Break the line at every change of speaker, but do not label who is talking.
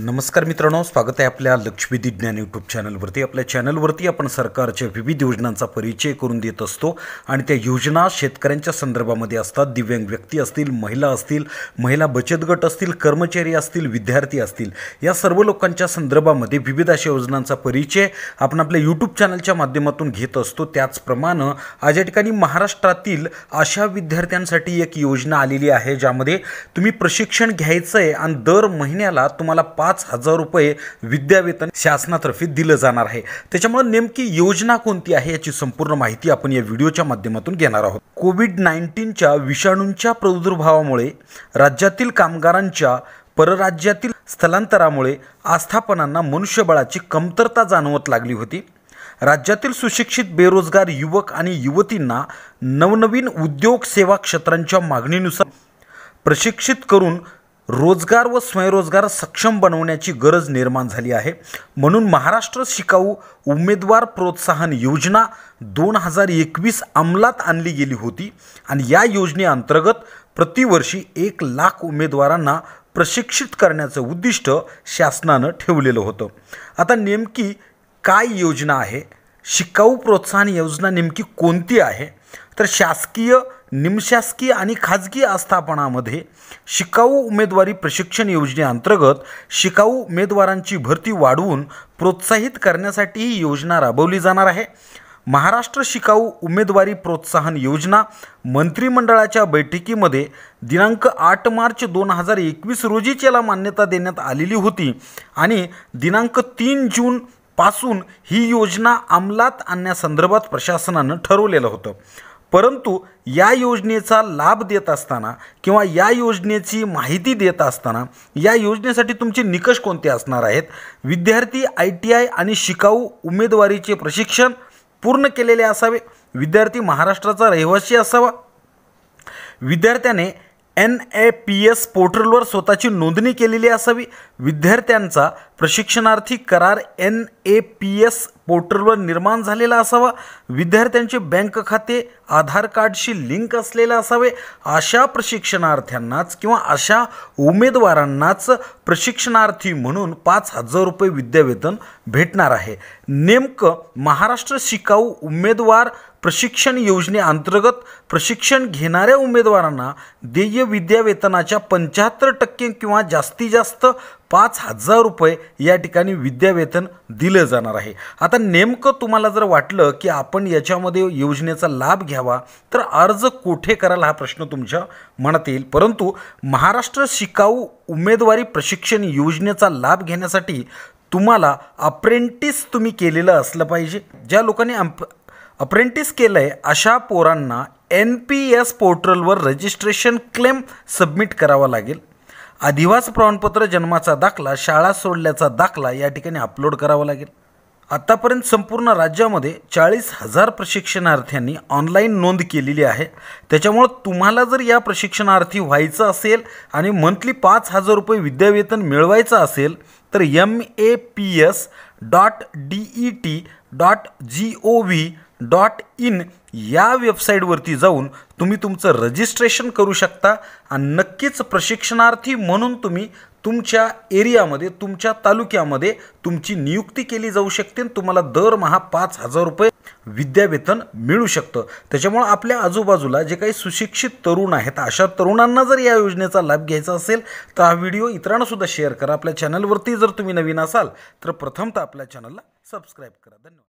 नमस्कार मित्रांनो स्वागत आहे आपल्या लक्ष्मीदी ज्ञान यूट्यूब चॅनलवरती आपल्या चॅनलवरती आपण सरकारच्या विविध योजनांचा परिचय करून देत असतो आणि त्या योजना शेतकऱ्यांच्या संदर्भामध्ये असतात दिव्यांग व्यक्ती असतील महिला असतील महिला बचत गट असतील कर्मचारी असतील विद्यार्थी असतील या सर्व लोकांच्या संदर्भामध्ये विविध अशा योजनांचा परिचय आपण आपल्या यूट्यूब चॅनलच्या माध्यमातून घेत असतो त्याचप्रमाणे आज या ठिकाणी महाराष्ट्रातील अशा विद्यार्थ्यांसाठी एक योजना आलेली आहे ज्यामध्ये तुम्ही प्रशिक्षण घ्यायचं आहे आणि दर महिन्याला तुम्हाला पाच पाच हजार रुपये विद्यावेतन शासनातर्फे दिलं जाणार आहे त्याच्यामुळे नेमकी योजना कोणती आहे याची संपूर्ण माहिती आपण या व्हिडिओच्या माध्यमातून घेणार आहोत कोविड नाईन्टीनच्या विषाणूंच्या प्रादुर्भावामुळे राज्यातील कामगारांच्या परराज्यातील स्थलांतरामुळे आस्थापनांना मनुष्यबळाची कमतरता जाणवत लागली होती राज्यातील सुशिक्षित बेरोजगार युवक आणि युवतींना नवनवीन उद्योग सेवा क्षेत्रांच्या मागणीनुसार प्रशिक्षित करून रोजगार व स्वयंरोजगार सक्षम बनवण्याची गरज निर्माण झाली आहे म्हणून महाराष्ट्र शिकाऊ उमेदवार प्रोत्साहन योजना दोन हजार एकवीस अंमलात आणली गेली होती आणि या योजनेअंतर्गत प्रतिवर्षी एक लाख उमेदवारांना प्रशिक्षित करण्याचं उद्दिष्ट शासनानं ठेवलेलं होतं आता नेमकी काय योजना आहे शिकाऊ प्रोत्साहन योजना नेमकी कोणती आहे तर शासकीय निमशासकीय आणि खाजगी आस्थापनामध्ये शिकाऊ उमेदवारी प्रशिक्षण योजनेअंतर्गत शिकाऊ उमेदवारांची भरती वाढवून प्रोत्साहित करण्यासाठी ही योजना राबवली जाणार आहे महाराष्ट्र शिकाऊ उमेदवारी प्रोत्साहन योजना मंत्रिमंडळाच्या बैठकीमध्ये दिनांक आठ मार्च दोन हजार एकवीस रोजीच याला मान्यता देण्यात आलेली होती आणि दिनांक तीन जून पासून ही योजना अंमलात आणण्यासंदर्भात प्रशासनानं ठरवलेलं होतं परंतु या योजनेचा लाभ देत असताना किंवा या योजनेची माहिती देत असताना या योजनेसाठी तुमचे निकष कोणते असणार आहेत विद्यार्थी आय टी आय आणि शिकाऊ उमेदवारीचे प्रशिक्षण पूर्ण केलेले असावे विद्यार्थी महाराष्ट्राचा रहिवासी असावा विद्यार्थ्याने एन ए पी एस पोर्टलवर स्वतःची नोंदणी केलेली असावी विद्यार्थ्यांचा प्रशिक्षणार्थी करार एन ए पी एस पोर्टलवर निर्माण झालेला असावा विद्यार्थ्यांचे बँक खाते आधार कार्डशी लिंक असलेले असावे अशा प्रशिक्षणार्थ्यांनाच किंवा अशा उमेदवारांनाच प्रशिक्षणार्थी म्हणून पाच हजार रुपये विद्यावेतन भेटणार आहे नेमकं महाराष्ट्र शिकाऊ उमेदवार प्रशिक्षण योजनेअंतर्गत प्रशिक्षण घेणाऱ्या उमेदवारांना देय विद्यावेतनाच्या पंच्याहत्तर टक्के किंवा जास्तीत जास्त पाच हजार रुपये या ठिकाणी विद्यावेतन दिलं जाणार आहे आता नेमकं तुम्हाला जर वाटलं की आपण याच्यामध्ये योजनेचा लाभ घ्यावा तर अर्ज कोठे करायला हा प्रश्न तुमच्या मनात येईल परंतु महाराष्ट्र शिकाऊ उमेदवारी प्रशिक्षण योजनेचा लाभ घेण्यासाठी तुम्हाला अप्रेंटिस तुम्ही केलेलं असलं पाहिजे ज्या लोकांनी अप अप्रेंटिस केलं आहे अशा पोरांना एन पी एस पोर्टलवर रजिस्ट्रेशन क्लेम सबमिट करावा लागेल अधिवास प्रमाणपत्र जन्माचा दाखला शाळा सोडल्याचा दाखला या ठिकाणी अपलोड करावा लागेल आत्तापर्यंत संपूर्ण राज्यामध्ये चाळीस हजार प्रशिक्षणार्थ्यांनी ऑनलाईन नोंद केलेली आहे त्याच्यामुळं तुम्हाला जर या प्रशिक्षणार्थी व्हायचं असेल आणि मंथली पाच हजार रुपये विद्यावेतन मिळवायचं असेल तर M A P S dot D E T dot G O V dot in या वेबसाईटवरती जाऊन तुम्ही तुमचं रजिस्ट्रेशन करू शकता आणि नक्कीच प्रशिक्षणार्थी म्हणून तुम्ही तुमच्या एरियामध्ये तुमच्या तालुक्यामध्ये तुमची नियुक्ती केली जाऊ शकते आणि तुम्हाला दरमहा पाच हजार रुपये विद्यावेतन मिळू शकतं त्याच्यामुळं आपल्या आजूबाजूला जे काही सुशिक्षित तरुण आहेत अशा तरुणांना जर या योजनेचा लाभ घ्यायचा असेल तर हा व्हिडिओ इतरांनासुद्धा शेअर करा आपल्या चॅनलवरती जर तुम्ही नवीन असाल तर प्रथमतः आपल्या चॅनलला सबस्क्राईब करा धन्यवाद